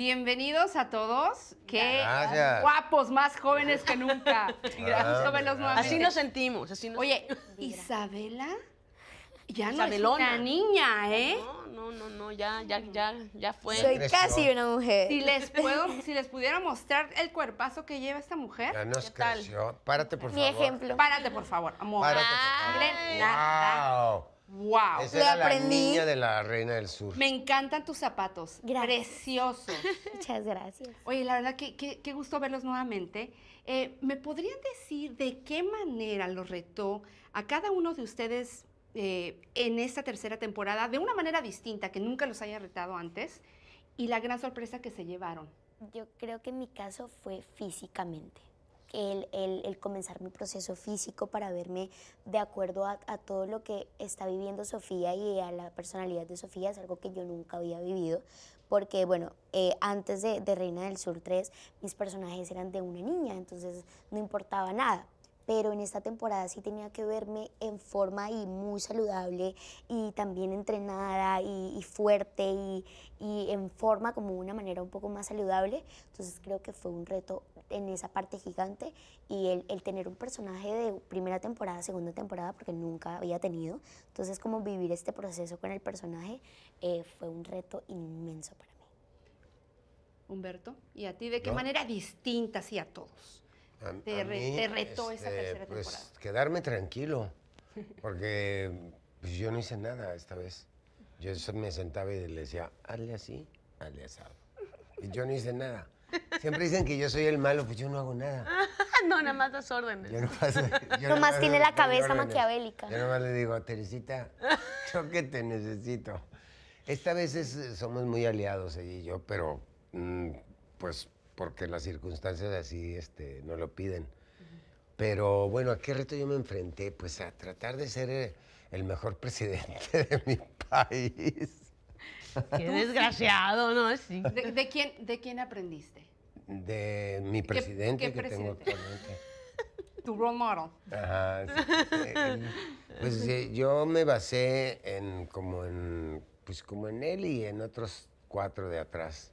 Bienvenidos a todos. Qué guapos, más jóvenes que nunca. Así nos sentimos, así nos Oye, Isabela ya no es una niña, ¿eh? No, no, no, no, ya, ya, ya, ya fue. Soy casi una mujer. Si les puedo, si les pudiera mostrar el cuerpazo que lleva esta mujer. Ya nos Tal? Párate, por favor. Mi ejemplo. Párate, por favor, amor. Párate, por favor. Wow. la niña de la Reina del Sur. Me encantan tus zapatos. Gracias. Preciosos. Muchas gracias. Oye, la verdad que, qué gusto verlos nuevamente. Eh, ¿Me podrían decir de qué manera los retó a cada uno de ustedes eh, en esta tercera temporada de una manera distinta, que nunca los haya retado antes? Y la gran sorpresa que se llevaron. Yo creo que mi caso fue físicamente el, comenzar mi proceso físico para verme de acuerdo a, todo lo que está viviendo Sofía y a la personalidad de Sofía es algo que yo nunca había vivido, porque bueno, eh, antes de, Reina del Sur 3 mis personajes eran de una niña, entonces no importaba nada, pero en esta temporada sí tenía que verme en forma y muy saludable y también entrenada y, fuerte y, y, en forma como una manera un poco más saludable. Entonces creo que fue un reto en esa parte gigante y el, tener un personaje de primera temporada, segunda temporada, porque nunca había tenido. Entonces, como vivir este proceso con el personaje eh, fue un reto inmenso para mí. Humberto, ¿y a ti de qué manera distinta, sí, a todos? te, retó esa este, tercera pues, Quedarme tranquilo, porque pues, yo no hice nada esta vez. Yo me sentaba y le decía, hazle así, hazle así Y yo no hice nada. Siempre dicen que yo soy el malo, pues yo no hago nada. no, nada más das órdenes. nomás tiene la cabeza maquiavélica. Yo nomás le digo, Teresita, yo que te necesito. Esta vez somos muy aliados ella y yo, pero mm, pues porque las circunstancias así este, no lo piden. Pero bueno, ¿a qué reto yo me enfrenté? Pues a tratar de ser eh, el mejor presidente de mi país. Qué desgraciado, ¿no? Sí. de quién, ¿De quién aprendiste? De mi presidente que tengo actualmente. Tu role model. Ajá. pues yo me basé en como en pues como en él y en otros cuatro de atrás.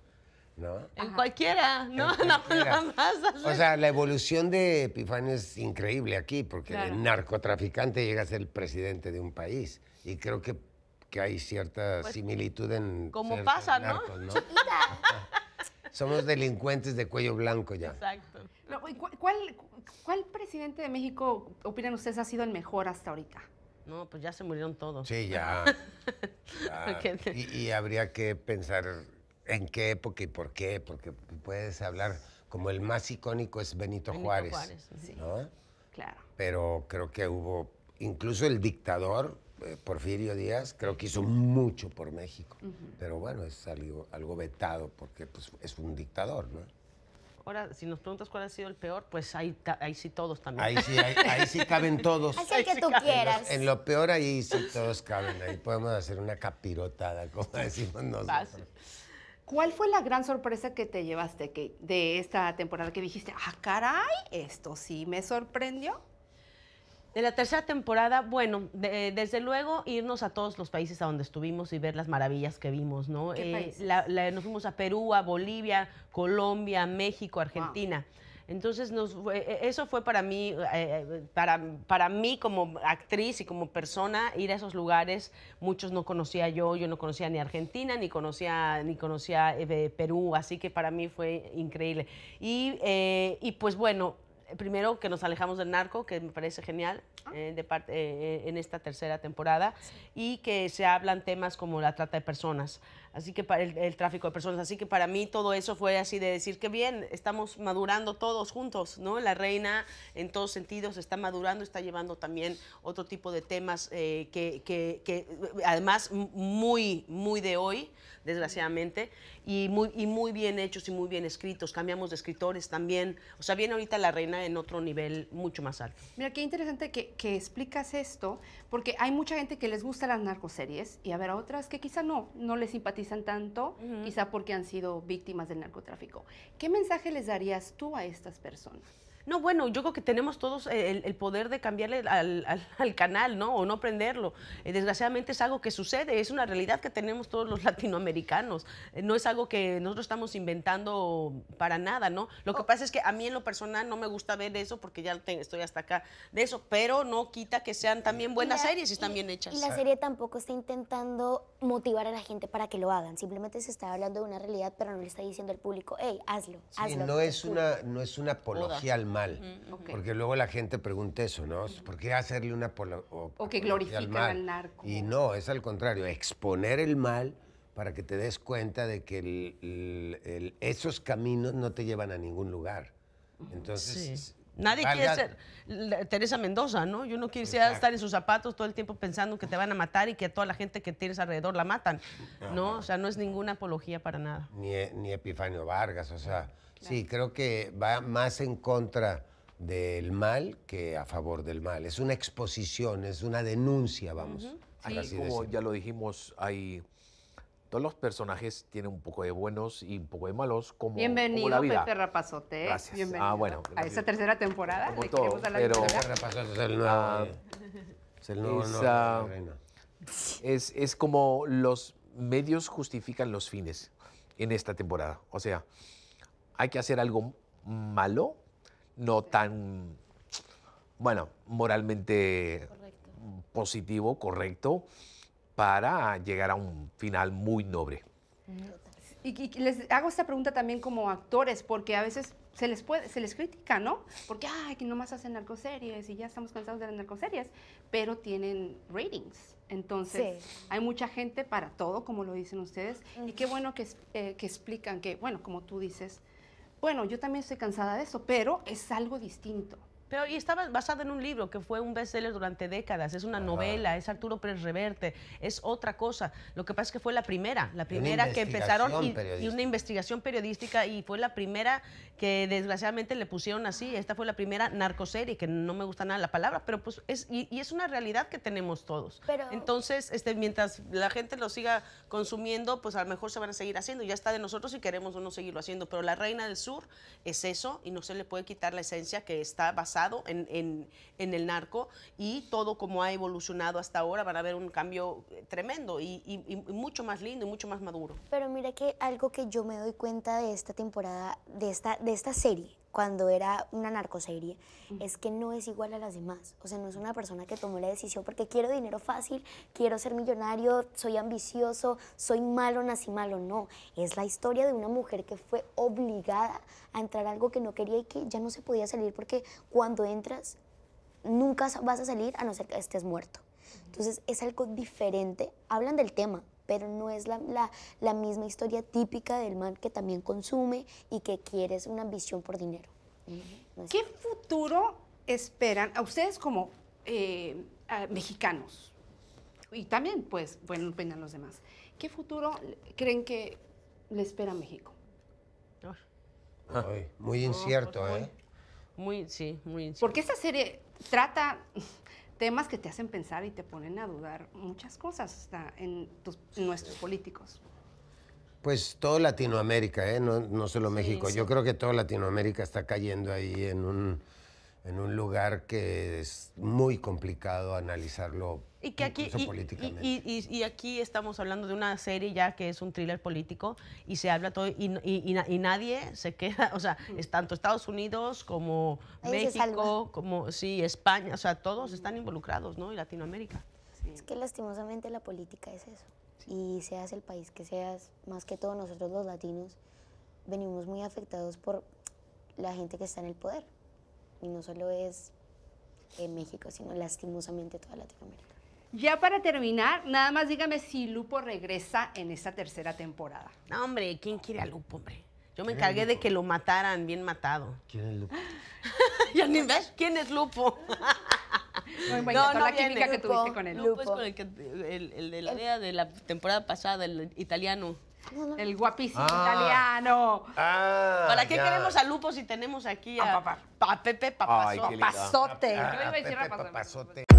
¿No? En cualquiera, ¿no? más o sea, la evolución de Epifanio es increíble aquí, porque el narcotraficante llega a ser el presidente de un país. Y creo que, hay cierta pues, similitud en. cómo pasa, ¿no? Somos delincuentes de cuello blanco ya. Exacto. ¿cuál, ¿Cuál presidente de México, opinan ustedes, ha sido el mejor hasta ahorita? No, pues ya se murieron todos. Sí, ya. Y, habría que pensar en qué época y por qué, porque puedes hablar como el más icónico es Benito, Benito Juárez. sí. ¿no? Claro. Pero creo que hubo, incluso el dictador eh, Porfirio Díaz creo que hizo mucho por México, pero bueno, es algo, vetado porque pues, es un dictador, ¿no? Ahora, si nos preguntas cuál ha sido el peor, pues ahí, ahí sí todos también. Ahí sí, ahí, sí caben todos. que tú quieras. En, lo peor ahí sí todos caben. Ahí podemos hacer una capirotada, como decimos nosotros. ¿Cuál fue la gran sorpresa que te llevaste que, de esta temporada que dijiste, ah, caray, esto sí me sorprendió? de la tercera temporada, bueno, desde luego irnos a todos los países a donde estuvimos y ver las maravillas que vimos, ¿no? Eh, nos fuimos a Perú, a Bolivia, Colombia, México, Argentina. Entonces, nos, e, e, eso fue para mí, eh, eh, para, mí como actriz y como persona, ir a esos lugares. Muchos no conocía yo, yo no conocía ni Argentina, ni conocía, ni conocía Perú, así que para mí fue increíble. y pues bueno, primero que nos alejamos del narco, que me parece genial ah. eh, eh, en esta tercera temporada, y que se hablan temas como la trata de personas, así que para el, tráfico de personas, así que para mí todo eso fue así de decir que bien, estamos madurando todos juntos, ¿no? La reina en todos sentidos está madurando, está llevando también otro tipo de temas eh, que, además muy, muy de hoy, desgraciadamente y muy, muy bien hechos y muy bien escritos. Cambiamos de escritores también. O sea, viene ahorita La Reina en otro nivel mucho más alto. Mira, qué interesante que, que explicas esto, porque hay mucha gente que les gusta las narcoseries y a ver, otras que quizá no, no les simpatizan tanto, quizá porque han sido víctimas del narcotráfico. ¿Qué mensaje les darías tú a estas personas? No, bueno, yo creo que tenemos todos eh, el, poder de cambiarle al, canal, ¿no? O no prenderlo. Eh, desgraciadamente es algo que sucede, es una realidad que tenemos todos los latinoamericanos. Eh, no es algo que nosotros estamos inventando para nada, ¿no? Lo que oh. pasa es que a mí en lo personal no me gusta ver eso porque ya estoy hasta acá de eso, pero no quita que sean también buenas series y están bien hechas. Y la serie tampoco está intentando motivar a la gente para que lo hagan, simplemente se está hablando de una realidad, pero no le está diciendo al público, hey, hazlo, hazlo. No es, una, no es una apología al mal Mm, Porque luego la gente pregunta eso, ¿no? ¿Por qué hacerle una polo, o, o que glorifican al, narco. Y no, es al contrario, exponer el mal para que te des cuenta de que esos caminos no te llevan a ningún lugar. Entonces, Nadie quiere ser Teresa Mendoza, ¿no? Yo no quisiera estar en sus zapatos todo el tiempo pensando que te van a matar y que toda la gente que tienes alrededor la matan, ¿no? O sea, no es ninguna apología para nada. Ni, Epifanio Vargas, o sea, sí, creo que va más en contra del mal que a favor del mal. Es una exposición, es una denuncia, vamos. como ya lo dijimos, ahí... Todos los personajes tienen un poco de buenos y un poco de malos, como, Bienvenido, como la vida. Pepe Rapazote. Gracias. Ah, Bienvenido ah, bueno, a esta tercera temporada. le la pero, Pepe Rapazote es el ah, eh, es el ah, es, es como los medios justifican los fines en esta temporada. O sea, hay que hacer algo malo, no tan, bueno, moralmente positivo, correcto, para llegar a un final muy noble. Y, les hago esta pregunta también como actores, porque a veces se les puede, se les critica, ¿no? Porque, ay, que nomás hacen narcoseries y ya estamos cansados de las narcoseries, pero tienen ratings. Entonces, hay mucha gente para todo, como lo dicen ustedes, y qué bueno que, eh, que explican que, bueno, como tú dices, bueno, yo también estoy cansada de eso, pero es algo distinto. Pero y estaba basada en un libro que fue un bestseller durante décadas. Es una novela, es Arturo Pérez Reverte, es otra cosa. Lo que pasa es que fue la primera, la primera que empezaron y, una investigación periodística y fue la primera que desgraciadamente le pusieron así. Esta fue la primera narcoserie, que no me gusta nada la palabra, pero pues es y, es una realidad que tenemos todos. Entonces, este, mientras la gente lo siga consumiendo, pues a lo mejor se van a seguir haciendo. Ya está de nosotros si queremos o no seguirlo haciendo. Pero la Reina del Sur es eso y no se le puede quitar la esencia que está basada en, el narco y todo como ha evolucionado hasta ahora, van a ver un cambio eh, tremendo y, y, mucho más lindo y mucho más maduro. Pero mira que algo que yo me doy cuenta de esta temporada, de esta, de esta serie, cuando era una narcoserie, es que no es igual a las demás. O sea, no es una persona que tomó la decisión porque quiero dinero fácil, quiero ser millonario, soy ambicioso, soy malo, nací malo. No, es la historia de una mujer que fue obligada a entrar algo que no quería y que ya no se podía salir porque cuando entras nunca vas a salir a no ser que estés muerto. Entonces es algo diferente. Hablan del tema, pero no es la, misma historia típica del man que también consume y que quiere una ambición por dinero. ¿Qué futuro esperan a ustedes como eh, mexicanos? Y también, pues, bueno, vengan los demás. ¿Qué futuro creen que le espera a México? Ah. muy incierto, pues, ¿eh? Muy, sí, muy incierto. Porque esta serie trata temas que te hacen pensar y te ponen a dudar muchas cosas hasta en, nuestros políticos. Pues todo Latinoamérica, ¿eh? no, no, solo México. Yo creo que toda Latinoamérica está cayendo ahí en un en un lugar que es muy complicado analizarlo y que aquí, y, aquí estamos hablando de una serie ya que es un thriller político y se habla todo y, nadie se queda, o sea, es tanto Estados Unidos como México, como sí, España, o sea, todos están involucrados, ¿no? Y Latinoamérica. Es que lastimosamente la política es eso. Y seas el país que seas, más que todo nosotros los latinos, venimos muy afectados por la gente que está en el poder y no solo es en México, sino lastimosamente toda Latinoamérica. Ya para terminar, nada más dígame si Lupo regresa en esta tercera temporada. No, hombre, ¿quién quiere a Lupo, hombre? Yo me encargué de que lo mataran bien matado. ¿Quién es Lupo? ya ni ves quién es Lupo. no, no, la química que tuviste con él. Lupo, es con el, que, el de la de la temporada pasada, el italiano. El guapísimo ah. italiano. Ah, ¿Para qué queremos a Lupo si tenemos aquí a, papá. a Pepe qué ah, a